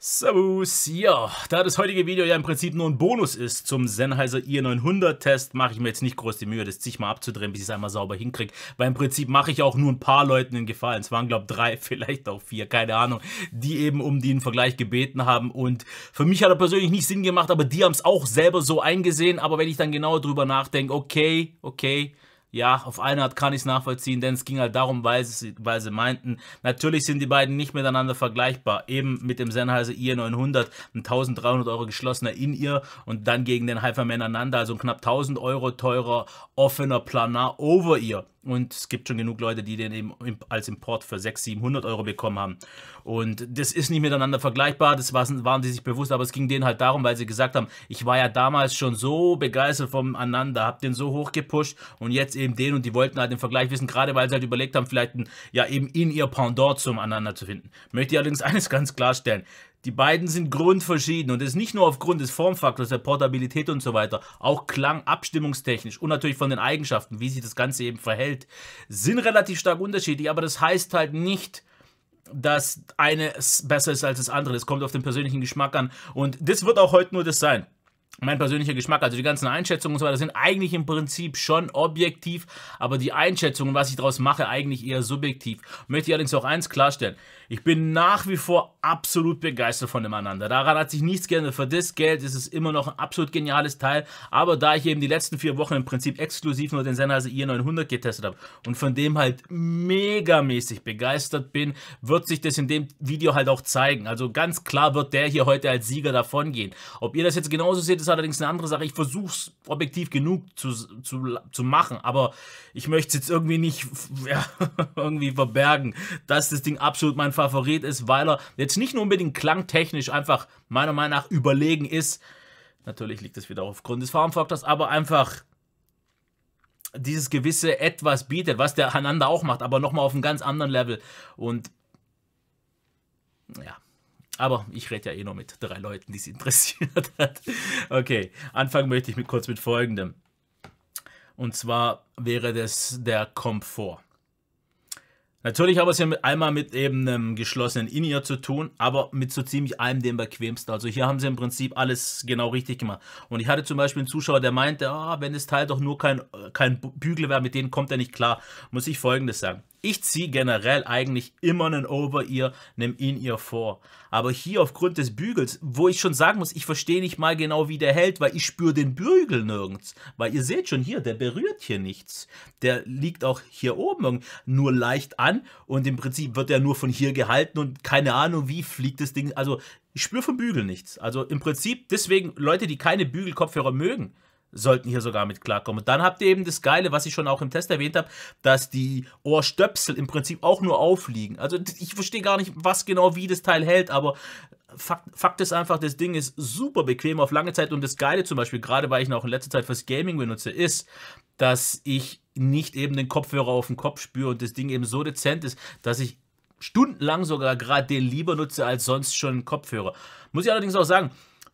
Servus, ja, da das heutige Video ja im Prinzip nur ein Bonus ist zum Sennheiser i900 Test, mache ich mir jetzt nicht groß die Mühe, das zigmal abzudrehen, bis ich es einmal sauber hinkriege, weil im Prinzip mache ich auch nur ein paar Leuten den Gefallen, es waren glaube ich drei, vielleicht auch vier, keine Ahnung, die eben um den Vergleich gebeten haben und für mich hat er persönlich nicht Sinn gemacht, aber die haben es auch selber so eingesehen, aber wenn ich dann genau drüber nachdenke, okay, okay, ja, auf eine Art kann ich es nachvollziehen, denn es ging halt darum, weil sie, weil sie meinten, natürlich sind die beiden nicht miteinander vergleichbar. Eben mit dem Sennheiser IR900, ein 1300 Euro geschlossener In-Ear und dann gegen den Hyperman Ananda, also ein knapp 1000 Euro teurer offener Planar Over-Ear. Und es gibt schon genug Leute, die den eben als Import für 600, 700 Euro bekommen haben. Und das ist nicht miteinander vergleichbar, das waren sie sich bewusst, aber es ging denen halt darum, weil sie gesagt haben, ich war ja damals schon so begeistert vom Ananda, hab den so hoch gepusht und jetzt eben den und die wollten halt den Vergleich wissen, gerade weil sie halt überlegt haben, vielleicht ein, ja eben in ihr Pendant zum Ananda zu finden. Möchte ich allerdings eines ganz klarstellen, die beiden sind grundverschieden und es ist nicht nur aufgrund des Formfaktors, der Portabilität und so weiter, auch Klang, abstimmungstechnisch und natürlich von den Eigenschaften, wie sich das Ganze eben verhält, sind relativ stark unterschiedlich, aber das heißt halt nicht, dass eine besser ist als das andere. Es kommt auf den persönlichen Geschmack an und das wird auch heute nur das sein mein persönlicher Geschmack, also die ganzen Einschätzungen und so weiter, sind eigentlich im Prinzip schon objektiv, aber die Einschätzungen, was ich daraus mache, eigentlich eher subjektiv. Möchte ich allerdings auch eins klarstellen. Ich bin nach wie vor absolut begeistert von dem Einander. Daran hat sich nichts geändert. Für das Geld ist es immer noch ein absolut geniales Teil, aber da ich eben die letzten vier Wochen im Prinzip exklusiv nur den Sennheiser i900 getestet habe und von dem halt megamäßig begeistert bin, wird sich das in dem Video halt auch zeigen. Also ganz klar wird der hier heute als Sieger davon gehen. Ob ihr das jetzt genauso seht, ist ist allerdings eine andere Sache. Ich versuche es objektiv genug zu, zu, zu machen, aber ich möchte es jetzt irgendwie nicht ja, irgendwie verbergen, dass das Ding absolut mein Favorit ist, weil er jetzt nicht nur unbedingt klangtechnisch einfach meiner Meinung nach überlegen ist. Natürlich liegt das wieder aufgrund des Formfaktors, aber einfach dieses gewisse Etwas bietet, was der Hananda auch macht, aber nochmal auf einem ganz anderen Level. Und ja, aber ich rede ja eh nur mit drei Leuten, die es interessiert hat. Okay, anfangen möchte ich mit, kurz mit folgendem. Und zwar wäre das der Komfort. Natürlich haben wir es ja einmal mit eben einem geschlossenen In-Ear zu tun, aber mit so ziemlich allem dem bequemsten. Also hier haben sie im Prinzip alles genau richtig gemacht. Und ich hatte zum Beispiel einen Zuschauer, der meinte, ah, wenn das Teil doch nur kein, äh, kein Bügel wäre, mit denen kommt er nicht klar. Muss ich folgendes sagen. Ich ziehe generell eigentlich immer einen Over-Ear, einem In-Ear vor. Aber hier aufgrund des Bügels, wo ich schon sagen muss, ich verstehe nicht mal genau, wie der hält, weil ich spüre den Bügel nirgends. Weil ihr seht schon hier, der berührt hier nichts. Der liegt auch hier oben nur leicht an und im Prinzip wird er nur von hier gehalten und keine Ahnung, wie fliegt das Ding. Also ich spüre vom Bügel nichts. Also im Prinzip deswegen Leute, die keine Bügelkopfhörer mögen, sollten hier sogar mit klarkommen. Und dann habt ihr eben das Geile, was ich schon auch im Test erwähnt habe, dass die Ohrstöpsel im Prinzip auch nur aufliegen. Also ich verstehe gar nicht, was genau wie das Teil hält, aber Fakt, Fakt, ist einfach, das Ding ist super bequem auf lange Zeit und das Geile zum Beispiel, gerade weil ich ihn auch in letzter Zeit fürs Gaming benutze, ist, dass ich nicht eben den Kopfhörer auf dem Kopf spüre und das Ding eben so dezent ist, dass ich stundenlang sogar gerade den lieber nutze als sonst schon einen Kopfhörer. Muss ich allerdings auch sagen,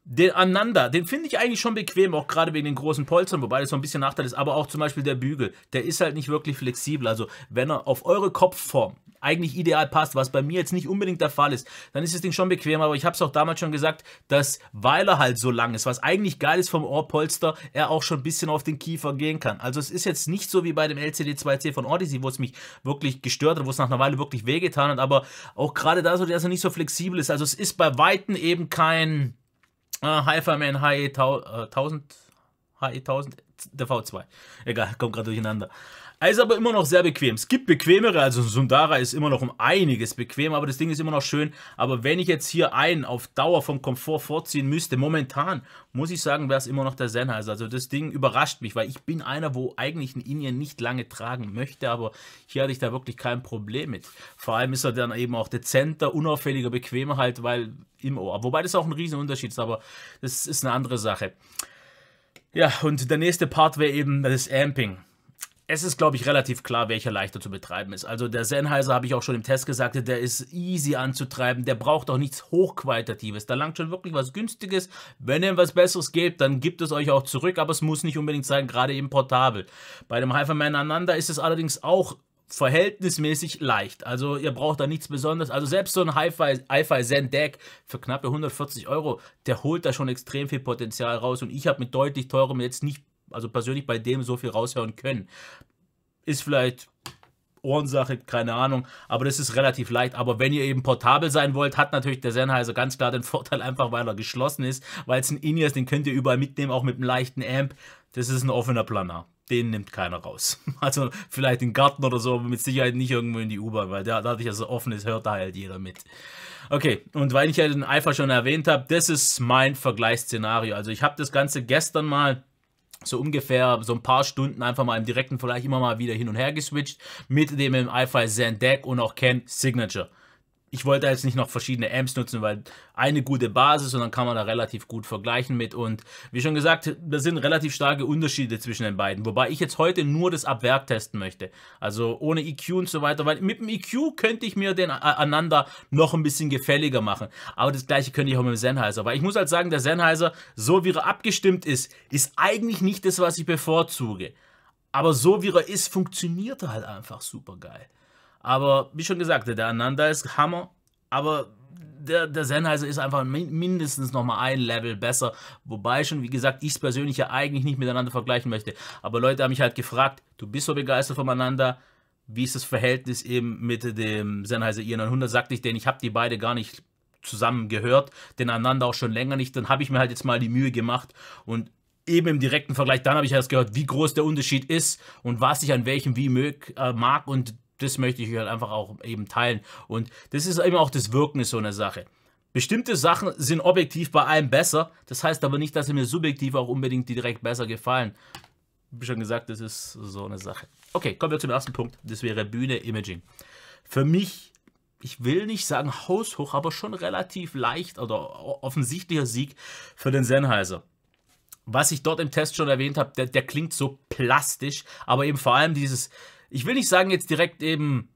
den Ananda, den finde ich eigentlich schon bequem, auch gerade wegen den großen Polstern, wobei das so ein bisschen Nachteil ist, aber auch zum Beispiel der Bügel, der ist halt nicht wirklich flexibel. Also wenn er auf eure Kopfform eigentlich ideal passt, was bei mir jetzt nicht unbedingt der Fall ist, dann ist das Ding schon bequem, aber ich habe es auch damals schon gesagt, dass weil er halt so lang ist, was eigentlich geil ist vom Ohrpolster, er auch schon ein bisschen auf den Kiefer gehen kann. Also es ist jetzt nicht so wie bei dem LCD2C von Odyssey, wo es mich wirklich gestört hat, wo es nach einer Weile wirklich wehgetan hat, aber auch gerade da so, dass er nicht so flexibel ist. Also es ist bei Weitem eben kein Uh, Hyperman HE 1000, HE 1000, DV2. Egal, kommt gerade durcheinander. Also aber immer noch sehr bequem. Es gibt bequemere, also Sundara ist immer noch um einiges bequem, aber das Ding ist immer noch schön. Aber wenn ich jetzt hier einen auf Dauer vom Komfort vorziehen müsste, momentan, muss ich sagen, wäre es immer noch der Sennheiser. Also das Ding überrascht mich, weil ich bin einer, wo eigentlich ein Indien nicht lange tragen möchte, aber hier hatte ich da wirklich kein Problem mit. Vor allem ist er dann eben auch dezenter, unauffälliger, bequemer halt, weil im Ohr. Wobei das auch ein Riesenunterschied ist, aber das ist eine andere Sache. Ja, und der nächste Part wäre eben das Amping es ist, glaube ich, relativ klar, welcher leichter zu betreiben ist. Also der Sennheiser, habe ich auch schon im Test gesagt, der ist easy anzutreiben, der braucht auch nichts Hochqualitatives. Da langt schon wirklich was Günstiges. Wenn ihr was Besseres gebt, dann gibt es euch auch zurück, aber es muss nicht unbedingt sein, gerade eben portabel. Bei dem Hyperman Ananda ist es allerdings auch verhältnismäßig leicht. Also ihr braucht da nichts Besonderes. Also selbst so ein Hi-Fi Zen Deck für knappe 140 Euro, der holt da schon extrem viel Potenzial raus und ich habe mit deutlich teurem jetzt nicht also persönlich bei dem so viel raushören können. Ist vielleicht Ohrensache, keine Ahnung, aber das ist relativ leicht. Aber wenn ihr eben portabel sein wollt, hat natürlich der Sennheiser ganz klar den Vorteil, einfach weil er geschlossen ist, weil es ein in ist, den könnt ihr überall mitnehmen, auch mit einem leichten Amp. Das ist ein offener Planer. Den nimmt keiner raus. Also vielleicht in den Garten oder so, aber mit Sicherheit nicht irgendwo in die U-Bahn, weil der, dadurch, dass er offen ist, hört da halt jeder mit. Okay, und weil ich ja den Eifer schon erwähnt habe, das ist mein Vergleichsszenario. Also ich habe das Ganze gestern mal so ungefähr so ein paar Stunden einfach mal im direkten Vergleich immer mal wieder hin und her geswitcht mit dem im iFi Zen Deck und auch Ken Signature ich wollte jetzt nicht noch verschiedene Amps nutzen, weil eine gute Basis und dann kann man da relativ gut vergleichen mit. Und wie schon gesagt, da sind relativ starke Unterschiede zwischen den beiden. Wobei ich jetzt heute nur das ab Werk testen möchte. Also ohne EQ und so weiter. Weil mit dem EQ könnte ich mir den Ananda noch ein bisschen gefälliger machen. Aber das gleiche könnte ich auch mit dem Sennheiser. Weil ich muss halt sagen, der Sennheiser, so wie er abgestimmt ist, ist eigentlich nicht das, was ich bevorzuge. Aber so wie er ist, funktioniert er halt einfach super geil. Aber wie schon gesagt, der Ananda ist Hammer, aber der, der Sennheiser ist einfach mindestens nochmal ein Level besser. Wobei schon, wie gesagt, ich es persönlich ja eigentlich nicht miteinander vergleichen möchte. Aber Leute haben mich halt gefragt, du bist so begeistert vom Ananda, wie ist das Verhältnis eben mit dem Sennheiser i900? Sagte ich denn, ich habe die beide gar nicht zusammen gehört, den Ananda auch schon länger nicht. Dann habe ich mir halt jetzt mal die Mühe gemacht und eben im direkten Vergleich, dann habe ich erst gehört, wie groß der Unterschied ist und was ich an welchem wie mög, äh, mag. Und das möchte ich halt einfach auch eben teilen. Und das ist eben auch das Wirknis so einer Sache. Bestimmte Sachen sind objektiv bei allem besser. Das heißt aber nicht, dass sie mir subjektiv auch unbedingt direkt besser gefallen. Wie schon gesagt, das ist so eine Sache. Okay, kommen wir zum ersten Punkt. Das wäre Bühne Imaging. Für mich, ich will nicht sagen haushoch, aber schon relativ leicht oder offensichtlicher Sieg für den Sennheiser was ich dort im Test schon erwähnt habe, der, der, klingt so plastisch, aber eben vor allem dieses, ich will nicht sagen jetzt direkt eben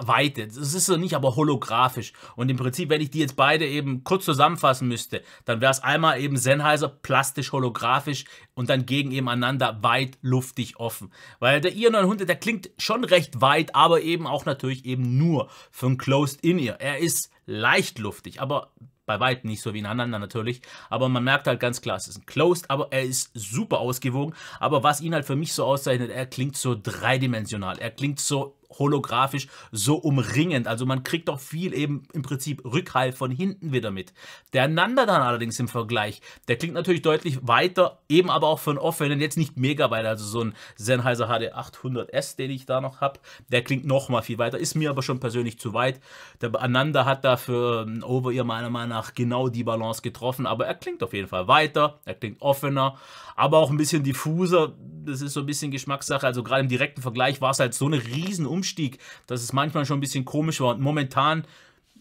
weite, das ist so nicht, aber holographisch. Und im Prinzip, wenn ich die jetzt beide eben kurz zusammenfassen müsste, dann wäre es einmal eben Sennheiser plastisch holographisch und dann gegen eben einander weit luftig offen. Weil der Ear 900, der klingt schon recht weit, aber eben auch natürlich eben nur für ein Closed In-Ear. Er ist leicht luftig, aber bei weitem nicht so wie in anderen natürlich, aber man merkt halt ganz klar, es ist ein Closed, aber er ist super ausgewogen, aber was ihn halt für mich so auszeichnet, er klingt so dreidimensional, er klingt so holographisch so umringend. Also man kriegt auch viel eben im Prinzip Rückhalt von hinten wieder mit. Der Nanda dann allerdings im Vergleich, der klingt natürlich deutlich weiter, eben aber auch von Off, wenn jetzt nicht mega weit, also so ein Sennheiser HD 800S, den ich da noch habe, der klingt nochmal viel weiter, ist mir aber schon persönlich zu weit. Der Ananda hat dafür ähm, Over ihr meiner Meinung nach genau die Balance getroffen, aber er klingt auf jeden Fall weiter, er klingt offener, aber auch ein bisschen diffuser, das ist so ein bisschen Geschmackssache, also gerade im direkten Vergleich war es halt so eine riesen Umstellung Umstieg, dass es manchmal schon ein bisschen komisch war. Und momentan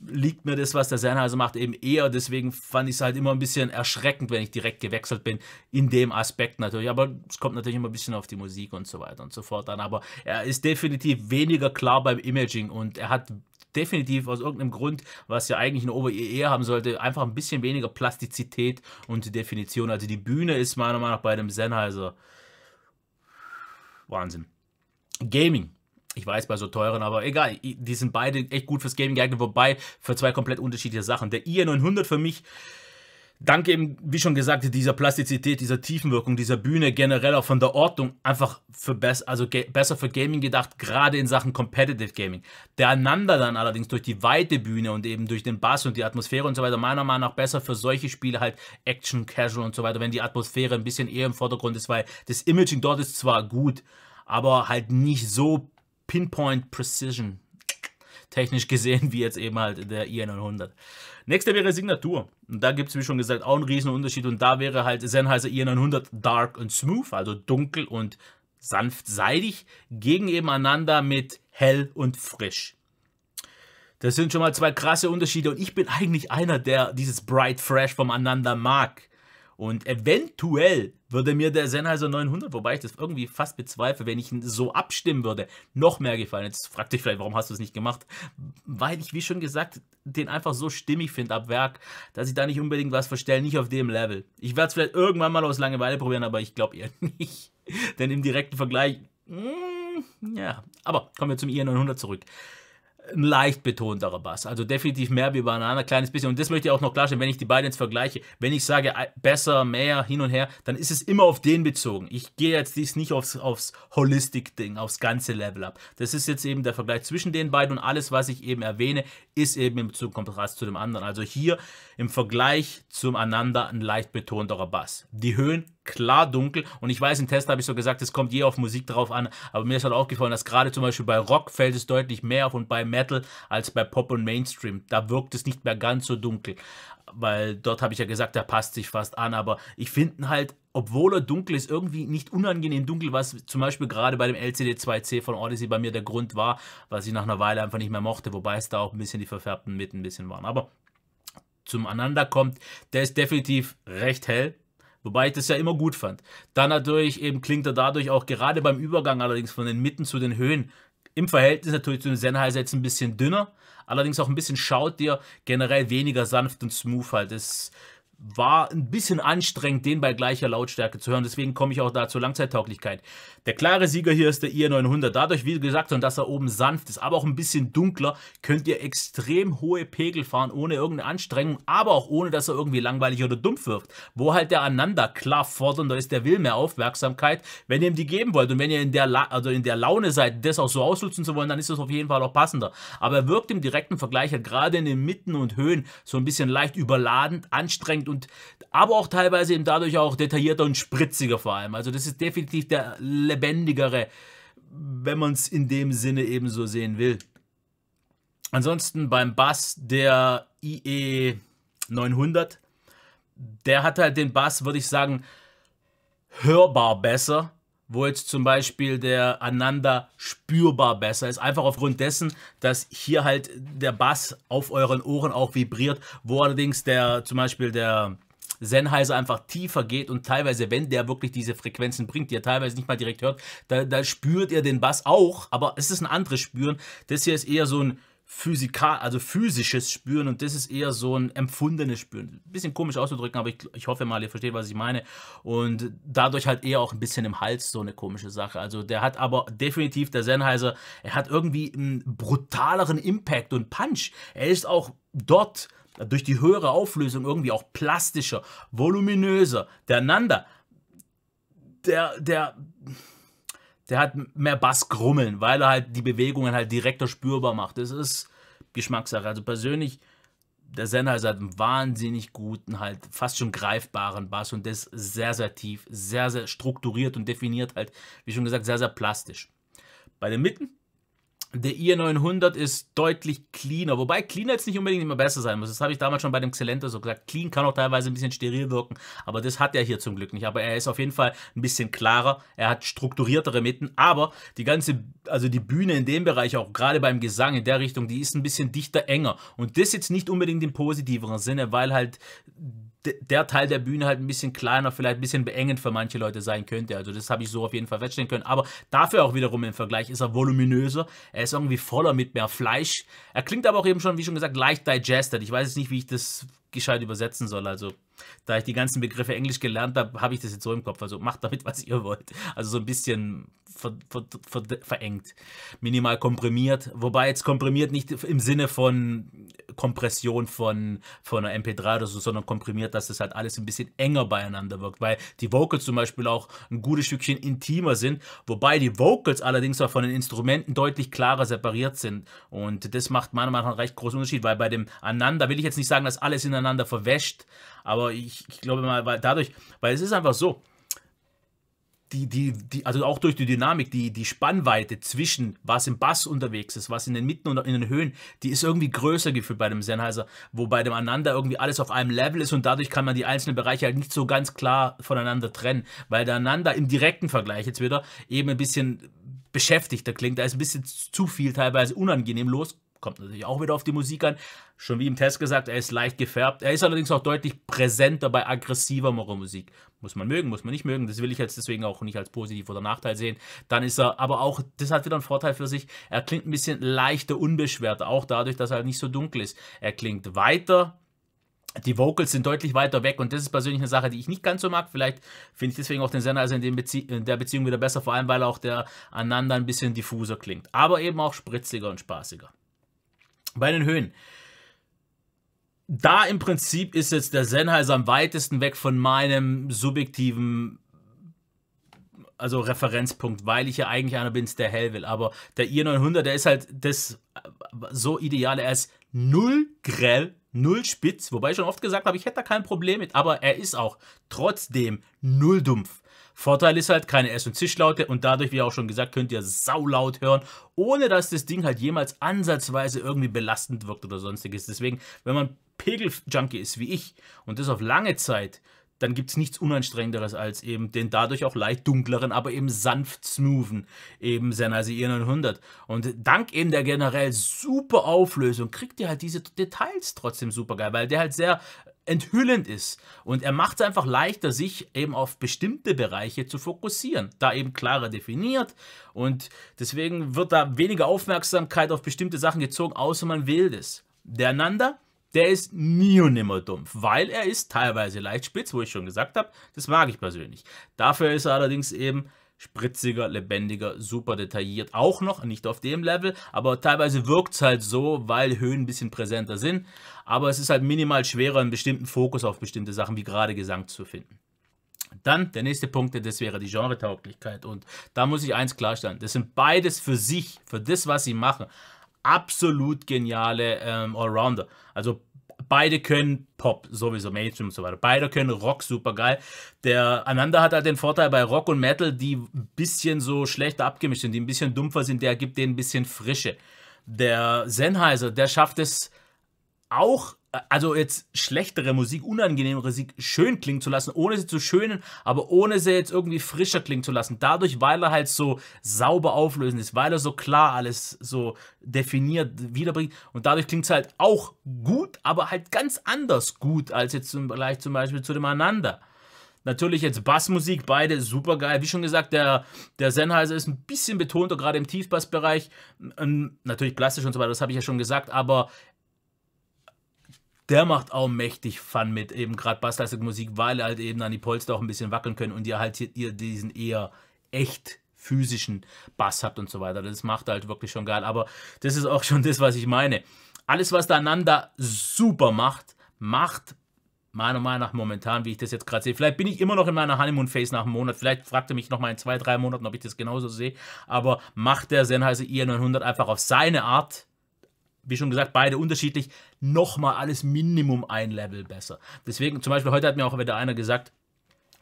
liegt mir das, was der Sennheiser macht, eben eher. Deswegen fand ich es halt immer ein bisschen erschreckend, wenn ich direkt gewechselt bin, in dem Aspekt natürlich. Aber es kommt natürlich immer ein bisschen auf die Musik und so weiter und so fort an. Aber er ist definitiv weniger klar beim Imaging und er hat definitiv aus irgendeinem Grund, was ja eigentlich ein Ober-EE haben sollte, einfach ein bisschen weniger Plastizität und Definition. Also die Bühne ist meiner Meinung nach bei dem Sennheiser Wahnsinn. Gaming. Ich weiß, bei so teuren, aber egal. Die sind beide echt gut fürs Gaming geeignet, wobei für zwei komplett unterschiedliche Sachen. Der IE900 für mich, dank eben, wie schon gesagt, dieser Plastizität, dieser Tiefenwirkung, dieser Bühne, generell auch von der Ordnung, einfach für best, also besser für Gaming gedacht, gerade in Sachen Competitive Gaming. Der Ananda dann allerdings durch die weite Bühne und eben durch den Bass und die Atmosphäre und so weiter, meiner Meinung nach besser für solche Spiele halt Action, Casual und so weiter, wenn die Atmosphäre ein bisschen eher im Vordergrund ist, weil das Imaging dort ist zwar gut, aber halt nicht so Pinpoint Precision. Technisch gesehen, wie jetzt eben halt der IE 900 Nächster wäre Signatur. Und da gibt es, wie schon gesagt, auch einen riesen Unterschied. Und da wäre halt Sennheiser IE 900 Dark und Smooth, also dunkel und sanftseidig, seidig, gegen ebeneinander mit hell und frisch. Das sind schon mal zwei krasse Unterschiede und ich bin eigentlich einer, der dieses Bright Fresh vom Ananda mag. Und eventuell würde mir der Sennheiser 900, wobei ich das irgendwie fast bezweifle, wenn ich ihn so abstimmen würde, noch mehr gefallen. Jetzt fragt dich vielleicht, warum hast du es nicht gemacht? Weil ich, wie schon gesagt, den einfach so stimmig finde ab Werk, dass ich da nicht unbedingt was verstelle, nicht auf dem Level. Ich werde es vielleicht irgendwann mal aus Langeweile probieren, aber ich glaube eher nicht. Denn im direkten Vergleich, mm, ja. Aber kommen wir zum IR900 zurück ein leicht betonterer Bass. Also definitiv mehr wie Banana, kleines bisschen. Und das möchte ich auch noch klarstellen, wenn ich die beiden jetzt vergleiche. Wenn ich sage äh, besser, mehr, hin und her, dann ist es immer auf den bezogen. Ich gehe jetzt dies nicht aufs, aufs Holistic-Ding, aufs ganze Level ab. Das ist jetzt eben der Vergleich zwischen den beiden und alles, was ich eben erwähne, ist eben im Bezug Kontrast zu dem anderen. Also hier im Vergleich zum Ananda ein leicht betonterer Bass. Die Höhen klar dunkel. Und ich weiß, im Test habe ich so gesagt, es kommt je auf Musik drauf an. Aber mir ist halt aufgefallen, dass gerade zum Beispiel bei Rock fällt es deutlich mehr auf und bei Metal als bei Pop und Mainstream. Da wirkt es nicht mehr ganz so dunkel. Weil dort habe ich ja gesagt, der passt sich fast an. Aber ich finde halt, obwohl er dunkel ist, irgendwie nicht unangenehm dunkel, was zum Beispiel gerade bei dem LCD2C von Odyssey bei mir der Grund war, was ich nach einer Weile einfach nicht mehr mochte. Wobei es da auch ein bisschen die verfärbten Mitten ein bisschen waren. Aber zum Anander kommt, der ist definitiv recht hell, Wobei ich das ja immer gut fand. Dann natürlich eben klingt er dadurch auch gerade beim Übergang allerdings von den Mitten zu den Höhen im Verhältnis natürlich zu den Sennheiser jetzt ein bisschen dünner. Allerdings auch ein bisschen schaut dir generell weniger sanft und smooth halt. Das war ein bisschen anstrengend, den bei gleicher Lautstärke zu hören. Deswegen komme ich auch da zur Langzeittauglichkeit. Der klare Sieger hier ist der IR900. Dadurch, wie gesagt, und dass er oben sanft ist, aber auch ein bisschen dunkler, könnt ihr extrem hohe Pegel fahren, ohne irgendeine Anstrengung, aber auch ohne, dass er irgendwie langweilig oder dumpf wirkt. Wo halt der Ananda klar fordernder ist, der will mehr Aufmerksamkeit, wenn ihr ihm die geben wollt. Und wenn ihr in der, La also in der Laune seid, das auch so ausnutzen zu wollen, dann ist das auf jeden Fall auch passender. Aber er wirkt im direkten Vergleich halt gerade in den Mitten und Höhen so ein bisschen leicht überladend, anstrengend sind und aber auch teilweise eben dadurch auch detaillierter und spritziger vor allem. Also das ist definitiv der lebendigere, wenn man es in dem Sinne eben so sehen will. Ansonsten beim Bass der IE 900, der hat halt den Bass, würde ich sagen, hörbar besser wo jetzt zum Beispiel der Ananda spürbar besser ist. Einfach aufgrund dessen, dass hier halt der Bass auf euren Ohren auch vibriert, wo allerdings der zum Beispiel der Sennheiser einfach tiefer geht und teilweise, wenn der wirklich diese Frequenzen bringt, die er teilweise nicht mal direkt hört, da, da spürt er den Bass auch, aber es ist ein anderes Spüren. Das hier ist eher so ein physikal, also physisches Spüren und das ist eher so ein empfundenes Spüren. bisschen komisch auszudrücken, aber ich, ich hoffe mal, ihr versteht, was ich meine. Und dadurch halt eher auch ein bisschen im Hals so eine komische Sache. Also der hat aber definitiv, der Sennheiser, er hat irgendwie einen brutaleren Impact und Punch. Er ist auch dort durch die höhere Auflösung irgendwie auch plastischer, voluminöser. Der Nanda, der, der der hat mehr Bassgrummeln, weil er halt die Bewegungen halt direkter spürbar macht. Das ist Geschmackssache. Also persönlich, der Sender ist halt einen wahnsinnig guten, halt fast schon greifbaren Bass und das sehr, sehr tief, sehr, sehr strukturiert und definiert halt, wie schon gesagt, sehr, sehr plastisch. Bei den Mitten der i900 ist deutlich cleaner, wobei cleaner jetzt nicht unbedingt immer besser sein muss. Das habe ich damals schon bei dem Xelente so gesagt. Clean kann auch teilweise ein bisschen steril wirken, aber das hat er hier zum Glück nicht. Aber er ist auf jeden Fall ein bisschen klarer, er hat strukturiertere Mitten, aber die ganze, also die Bühne in dem Bereich, auch gerade beim Gesang in der Richtung, die ist ein bisschen dichter, enger. Und das jetzt nicht unbedingt im positiveren Sinne, weil halt der Teil der Bühne halt ein bisschen kleiner, vielleicht ein bisschen beengend für manche Leute sein könnte. Also das habe ich so auf jeden Fall feststellen können. Aber dafür auch wiederum im Vergleich ist er voluminöser, er ist irgendwie voller mit mehr Fleisch. Er klingt aber auch eben schon, wie schon gesagt, leicht digested. Ich weiß jetzt nicht, wie ich das gescheit übersetzen soll. Also da ich die ganzen Begriffe Englisch gelernt habe, habe ich das jetzt so im Kopf. Also macht damit, was ihr wollt. Also so ein bisschen ver, ver, ver, verengt, minimal komprimiert. Wobei jetzt komprimiert nicht im Sinne von Kompression von, von einer MP3 oder so, sondern komprimiert, dass das halt alles ein bisschen enger beieinander wirkt. Weil die Vocals zum Beispiel auch ein gutes Stückchen intimer sind. Wobei die Vocals allerdings auch von den Instrumenten deutlich klarer separiert sind. Und das macht meiner Meinung nach einen recht großen Unterschied. Weil bei dem Ananda will ich jetzt nicht sagen, dass alles ineinander verwäscht aber ich, ich glaube mal, weil dadurch, weil es ist einfach so, die, die, die, also auch durch die Dynamik, die, die Spannweite zwischen, was im Bass unterwegs ist, was in den Mitten und in den Höhen, die ist irgendwie größer gefühlt bei dem Sennheiser, wo bei dem Ananda irgendwie alles auf einem Level ist und dadurch kann man die einzelnen Bereiche halt nicht so ganz klar voneinander trennen, weil der Ananda im direkten Vergleich jetzt wieder eben ein bisschen beschäftigter klingt, da ist ein bisschen zu viel teilweise unangenehm los, Kommt natürlich auch wieder auf die Musik an. Schon wie im Test gesagt, er ist leicht gefärbt. Er ist allerdings auch deutlich präsenter bei aggressiver Musik. Muss man mögen, muss man nicht mögen. Das will ich jetzt deswegen auch nicht als positiv oder Nachteil sehen. Dann ist er aber auch, das hat wieder einen Vorteil für sich. Er klingt ein bisschen leichter, unbeschwerter. Auch dadurch, dass er nicht so dunkel ist. Er klingt weiter, die Vocals sind deutlich weiter weg und das ist persönlich eine Sache, die ich nicht ganz so mag. Vielleicht finde ich deswegen auch den Sender also in, in der Beziehung wieder besser, vor allem weil auch der Ananda ein bisschen diffuser klingt. Aber eben auch spritziger und spaßiger. Bei den Höhen. Da im Prinzip ist jetzt der Sennheiser am weitesten weg von meinem subjektiven also Referenzpunkt, weil ich ja eigentlich einer bin, der hell will. Aber der i900, der ist halt das so ideal. Er ist null grell, null spitz, wobei ich schon oft gesagt habe, ich hätte da kein Problem mit, aber er ist auch trotzdem null dumpf. Vorteil ist halt keine Ess- und Zischlaute und dadurch, wie auch schon gesagt, könnt ihr saulaut hören, ohne dass das Ding halt jemals ansatzweise irgendwie belastend wirkt oder sonstiges. Deswegen, wenn man Pegel-Junkie ist wie ich und das auf lange Zeit dann gibt es nichts Unanstrengenderes als eben den dadurch auch leicht dunkleren, aber eben sanft smoothen eben Senasi E900. Und dank eben der generell super Auflösung kriegt ihr halt diese Details trotzdem super geil, weil der halt sehr enthüllend ist. Und er macht es einfach leichter, sich eben auf bestimmte Bereiche zu fokussieren, da eben klarer definiert. Und deswegen wird da weniger Aufmerksamkeit auf bestimmte Sachen gezogen, außer man will das. Der Nanda der ist nie und nimmer dumpf, weil er ist teilweise leicht spitz, wo ich schon gesagt habe, das mag ich persönlich. Dafür ist er allerdings eben spritziger, lebendiger, super detailliert. Auch noch, nicht auf dem Level, aber teilweise wirkt es halt so, weil Höhen ein bisschen präsenter sind. Aber es ist halt minimal schwerer, einen bestimmten Fokus auf bestimmte Sachen wie gerade Gesang zu finden. Dann der nächste Punkt, das wäre die Genretauglichkeit Und da muss ich eins klarstellen: Das sind beides für sich, für das, was sie machen, absolut geniale ähm, Allrounder. Also beide können Pop, sowieso Mainstream und so weiter. Beide können Rock super geil. Der Ananda hat halt den Vorteil bei Rock und Metal, die ein bisschen so schlechter abgemischt sind, die ein bisschen dumpfer sind, der gibt denen ein bisschen Frische. Der Sennheiser, der schafft es auch also jetzt schlechtere Musik, unangenehmere Musik schön klingen zu lassen, ohne sie zu schönen, aber ohne sie jetzt irgendwie frischer klingen zu lassen. Dadurch, weil er halt so sauber auflösend ist, weil er so klar alles so definiert wiederbringt und dadurch klingt es halt auch gut, aber halt ganz anders gut als jetzt im Vergleich zum Beispiel zu dem Ananda. Natürlich jetzt Bassmusik, beide super geil. Wie schon gesagt, der, der Sennheiser ist ein bisschen betonter, gerade im Tiefbassbereich. Ähm, natürlich plastisch und so weiter, das habe ich ja schon gesagt, aber der macht auch mächtig Fun mit eben gerade Basslastik-Musik, weil halt eben dann die Polster auch ein bisschen wackeln können und ihr halt ihr diesen eher echt physischen Bass habt und so weiter. Das macht halt wirklich schon geil. Aber das ist auch schon das, was ich meine. Alles, was der Nanda super macht, macht meiner Meinung nach momentan, wie ich das jetzt gerade sehe. Vielleicht bin ich immer noch in meiner Honeymoon-Phase nach einem Monat. Vielleicht fragt er mich nochmal in zwei, drei Monaten, ob ich das genauso sehe. Aber macht der Sennheiser IR900 einfach auf seine Art, wie schon gesagt, beide unterschiedlich, nochmal alles Minimum ein Level besser. Deswegen, zum Beispiel, heute hat mir auch wieder einer gesagt,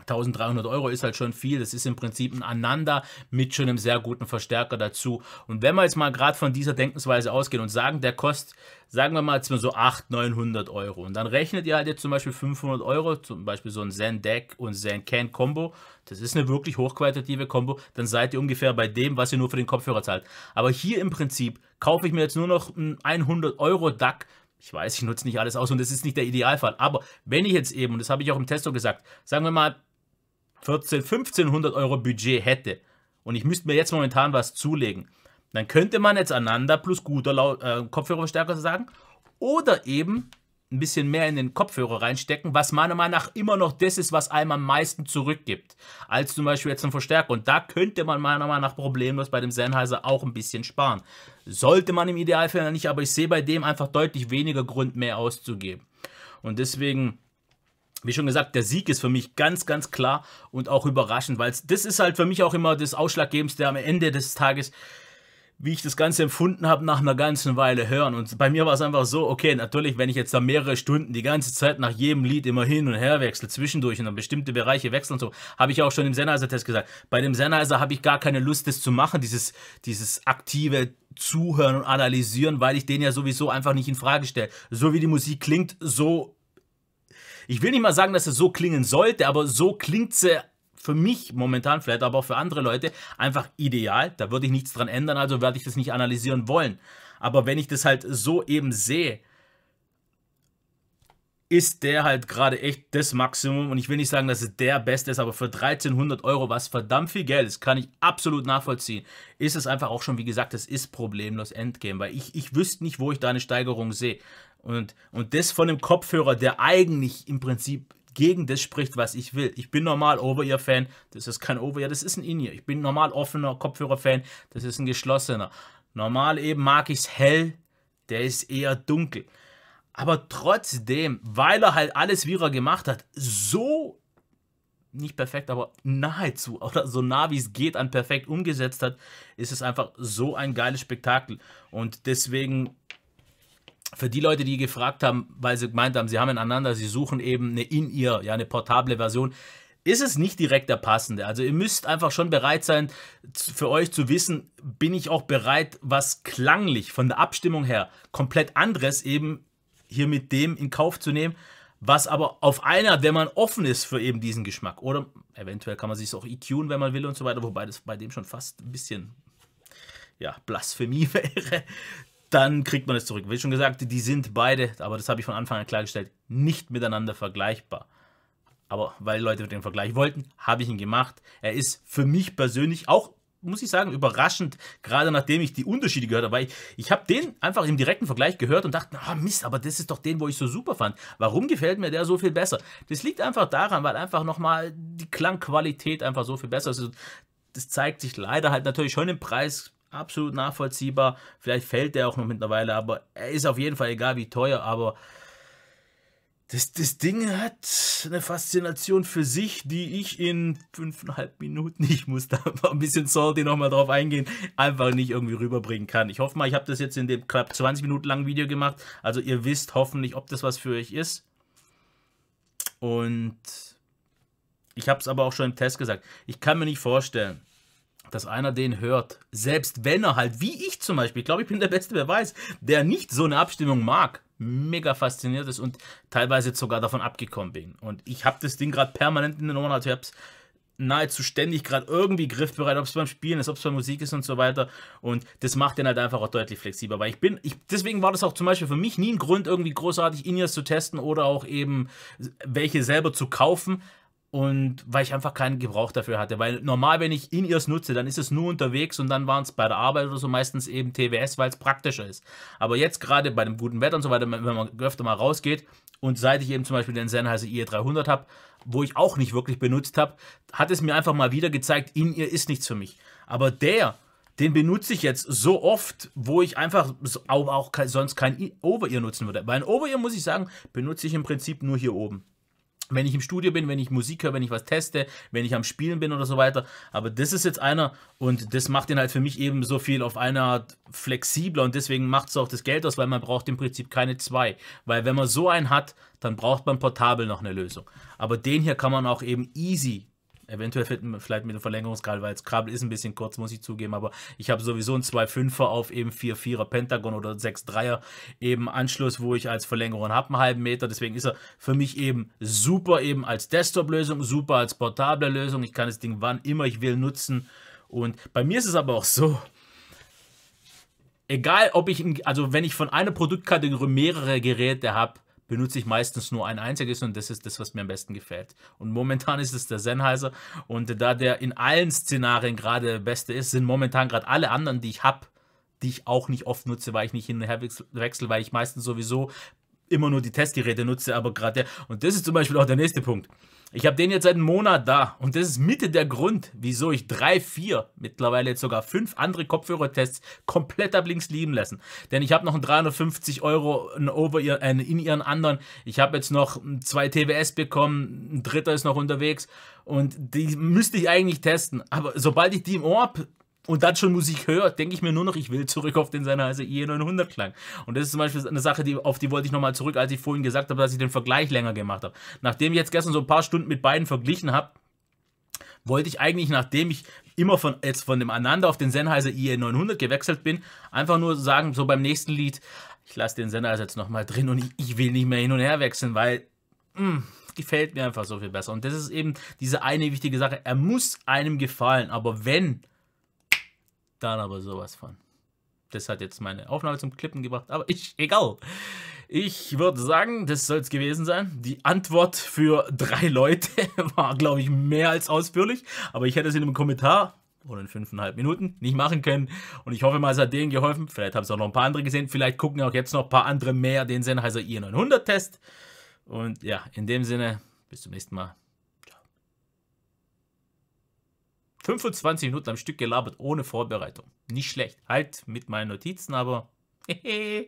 1300 Euro ist halt schon viel. Das ist im Prinzip ein Ananda mit schon einem sehr guten Verstärker dazu. Und wenn wir jetzt mal gerade von dieser Denkensweise ausgehen und sagen, der kostet, sagen wir mal, so 800, 900 Euro. Und dann rechnet ihr halt jetzt zum Beispiel 500 Euro, zum Beispiel so ein Zen Deck und Zen Can Combo. Das ist eine wirklich hochqualitative Combo. Dann seid ihr ungefähr bei dem, was ihr nur für den Kopfhörer zahlt. Aber hier im Prinzip kaufe ich mir jetzt nur noch ein 100 Euro DAC ich weiß, ich nutze nicht alles aus und das ist nicht der Idealfall. Aber wenn ich jetzt eben, und das habe ich auch im Testo gesagt, sagen wir mal 14, 1500 Euro Budget hätte und ich müsste mir jetzt momentan was zulegen, dann könnte man jetzt Ananda plus guter äh, Kopfhörerverstärker sagen oder eben ein bisschen mehr in den Kopfhörer reinstecken, was meiner Meinung nach immer noch das ist, was einem am meisten zurückgibt, als zum Beispiel jetzt ein Verstärker. Und da könnte man meiner Meinung nach problemlos bei dem Sennheiser auch ein bisschen sparen. Sollte man im Idealfall nicht, aber ich sehe bei dem einfach deutlich weniger Grund mehr auszugeben. Und deswegen, wie schon gesagt, der Sieg ist für mich ganz, ganz klar und auch überraschend, weil das ist halt für mich auch immer das Ausschlaggebendste am Ende des Tages wie ich das Ganze empfunden habe, nach einer ganzen Weile hören. Und bei mir war es einfach so, okay, natürlich, wenn ich jetzt da mehrere Stunden die ganze Zeit nach jedem Lied immer hin und her wechsle, zwischendurch und dann bestimmte Bereiche wechseln und so, habe ich auch schon im Sennheiser-Test gesagt. Bei dem Sennheiser habe ich gar keine Lust, das zu machen, dieses, dieses aktive Zuhören und Analysieren, weil ich den ja sowieso einfach nicht in Frage stelle. So wie die Musik klingt, so. Ich will nicht mal sagen, dass es so klingen sollte, aber so klingt sie für mich momentan, vielleicht aber auch für andere Leute, einfach ideal. Da würde ich nichts dran ändern, also werde ich das nicht analysieren wollen. Aber wenn ich das halt so eben sehe, ist der halt gerade echt das Maximum. Und ich will nicht sagen, dass es der Beste ist, aber für 1300 Euro, was verdammt viel Geld ist, kann ich absolut nachvollziehen. Ist es einfach auch schon, wie gesagt, das ist problemlos Endgame, weil ich, ich wüsste nicht, wo ich da eine Steigerung sehe. Und, und das von einem Kopfhörer, der eigentlich im Prinzip gegen das spricht, was ich will. Ich bin normal Over-Ear-Fan, das ist kein Over-Ear, das ist ein In-Ear. Ich bin normal offener Kopfhörer-Fan, das ist ein geschlossener. Normal eben mag ich es hell, der ist eher dunkel. Aber trotzdem, weil er halt alles, wie er gemacht hat, so nicht perfekt, aber nahezu oder so nah wie es geht an perfekt umgesetzt hat, ist es einfach so ein geiles Spektakel. Und deswegen für die Leute, die gefragt haben, weil sie gemeint haben, sie haben einander, sie suchen eben eine In-Ear, ja, eine portable Version, ist es nicht direkt der passende. Also ihr müsst einfach schon bereit sein, für euch zu wissen, bin ich auch bereit, was klanglich von der Abstimmung her komplett anderes eben hier mit dem in Kauf zu nehmen, was aber auf einer, wenn man offen ist für eben diesen Geschmack. Oder eventuell kann man sich es auch EQen, wenn man will und so weiter, wobei das bei dem schon fast ein bisschen ja, Blasphemie wäre dann kriegt man es zurück. Wie schon gesagt, die sind beide, aber das habe ich von Anfang an klargestellt, nicht miteinander vergleichbar. Aber weil Leute den Vergleich wollten, habe ich ihn gemacht. Er ist für mich persönlich auch, muss ich sagen, überraschend, gerade nachdem ich die Unterschiede gehört habe. ich, ich habe den einfach im direkten Vergleich gehört und dachte, oh Mist, aber das ist doch den, wo ich so super fand. Warum gefällt mir der so viel besser? Das liegt einfach daran, weil einfach nochmal die Klangqualität einfach so viel besser ist. Also, das zeigt sich leider halt natürlich schon im Preis absolut nachvollziehbar. Vielleicht fällt der auch noch mittlerweile, aber er ist auf jeden Fall egal wie teuer, aber das, das Ding hat eine Faszination für sich, die ich in fünfeinhalb Minuten, ich muss da ein bisschen salty nochmal drauf eingehen, einfach nicht irgendwie rüberbringen kann. Ich hoffe mal, ich habe das jetzt in dem knapp 20 Minuten langen Video gemacht, also ihr wisst hoffentlich, ob das was für euch ist. Und ich habe es aber auch schon im Test gesagt, ich kann mir nicht vorstellen, dass einer den hört. Selbst wenn er halt, wie ich zum Beispiel, ich glaube, ich bin der beste Beweis, der nicht so eine Abstimmung mag. Mega fasziniert ist und teilweise sogar davon abgekommen bin. Und ich habe das Ding gerade permanent in den Ohren, also ich habe es nahezu ständig gerade irgendwie griffbereit, ob es beim Spielen ist, ob es bei Musik ist und so weiter. Und das macht den halt einfach auch deutlich flexibler. Weil ich bin, ich, deswegen war das auch zum Beispiel für mich nie ein Grund, irgendwie großartig Inias zu testen oder auch eben welche selber zu kaufen, und weil ich einfach keinen Gebrauch dafür hatte. Weil normal, wenn ich In-Ears nutze, dann ist es nur unterwegs und dann waren es bei der Arbeit oder so meistens eben TWS, weil es praktischer ist. Aber jetzt gerade bei dem guten Wetter und so weiter, wenn man öfter mal rausgeht und seit ich eben zum Beispiel den Sennheiser IE300 habe, wo ich auch nicht wirklich benutzt habe, hat es mir einfach mal wieder gezeigt, In-Ear ist nichts für mich. Aber der den benutze ich jetzt so oft, wo ich einfach auch sonst kein Over-Ear nutzen würde. Weil ein Over-Ear muss ich sagen, benutze ich im Prinzip nur hier oben wenn ich im Studio bin, wenn ich Musik höre, wenn ich was teste, wenn ich am Spielen bin oder so weiter. Aber das ist jetzt einer und das macht ihn halt für mich eben so viel auf einer Art flexibler und deswegen macht es auch das Geld aus, weil man braucht im Prinzip keine zwei. Weil wenn man so einen hat, dann braucht man portabel noch eine Lösung. Aber den hier kann man auch eben easy Eventuell vielleicht mit dem Verlängerungskabel, weil das Kabel ist ein bisschen kurz, muss ich zugeben, aber ich habe sowieso einen 2,5er auf eben 4,4er Pentagon oder 6,3er eben Anschluss, wo ich als Verlängerung habe, einen halben Meter. Deswegen ist er für mich eben super eben als Desktop-Lösung, super als portable Lösung. Ich kann das Ding wann immer ich will nutzen. Und bei mir ist es aber auch so, egal ob ich, also wenn ich von einer Produktkategorie mehrere Geräte habe, benutze ich meistens nur ein einziges und das ist das, was mir am besten gefällt. Und momentan ist es der Sennheiser und da der in allen Szenarien gerade der beste ist, sind momentan gerade alle anderen, die ich habe, die ich auch nicht oft nutze, weil ich nicht hin und her wechsle, weil ich meistens sowieso immer nur die Testgeräte nutze, aber gerade Und das ist zum Beispiel auch der nächste Punkt. Ich habe den jetzt seit einem Monat da und das ist Mitte der Grund, wieso ich drei, vier, mittlerweile jetzt sogar fünf andere Kopfhörertests komplett ab links liegen lassen. Denn ich habe noch einen 350 Euro einen Over -Ear, einen in ihren anderen. Ich habe jetzt noch zwei TWS bekommen, ein dritter ist noch unterwegs und die müsste ich eigentlich testen. Aber sobald ich die im Ohr habe, und dann schon Musik hört, denke ich mir nur noch, ich will zurück auf den Sennheiser IE900 Klang. Und das ist zum Beispiel eine Sache, die, auf die wollte ich nochmal zurück, als ich vorhin gesagt habe, dass ich den Vergleich länger gemacht habe. Nachdem ich jetzt gestern so ein paar Stunden mit beiden verglichen habe, wollte ich eigentlich, nachdem ich immer von, jetzt von dem Ananda auf den Sennheiser IE900 gewechselt bin, einfach nur sagen, so beim nächsten Lied, ich lasse den Sennheiser jetzt nochmal drin und ich, ich, will nicht mehr hin und her wechseln, weil, mh, hm, gefällt mir einfach so viel besser. Und das ist eben diese eine wichtige Sache, er muss einem gefallen, aber wenn dann aber sowas von. Das hat jetzt meine Aufnahme zum Klippen gebracht, aber ich, egal. Ich würde sagen, das soll es gewesen sein. Die Antwort für drei Leute war, glaube ich, mehr als ausführlich. Aber ich hätte es in einem Kommentar oder in fünfeinhalb Minuten nicht machen können. Und ich hoffe mal, es hat denen geholfen. Vielleicht haben es auch noch ein paar andere gesehen. Vielleicht gucken auch jetzt noch ein paar andere mehr den Sennheiser i900-Test. Und ja, in dem Sinne, bis zum nächsten Mal. 25 Minuten am Stück gelabert, ohne Vorbereitung. Nicht schlecht. Halt mit meinen Notizen, aber Hehe.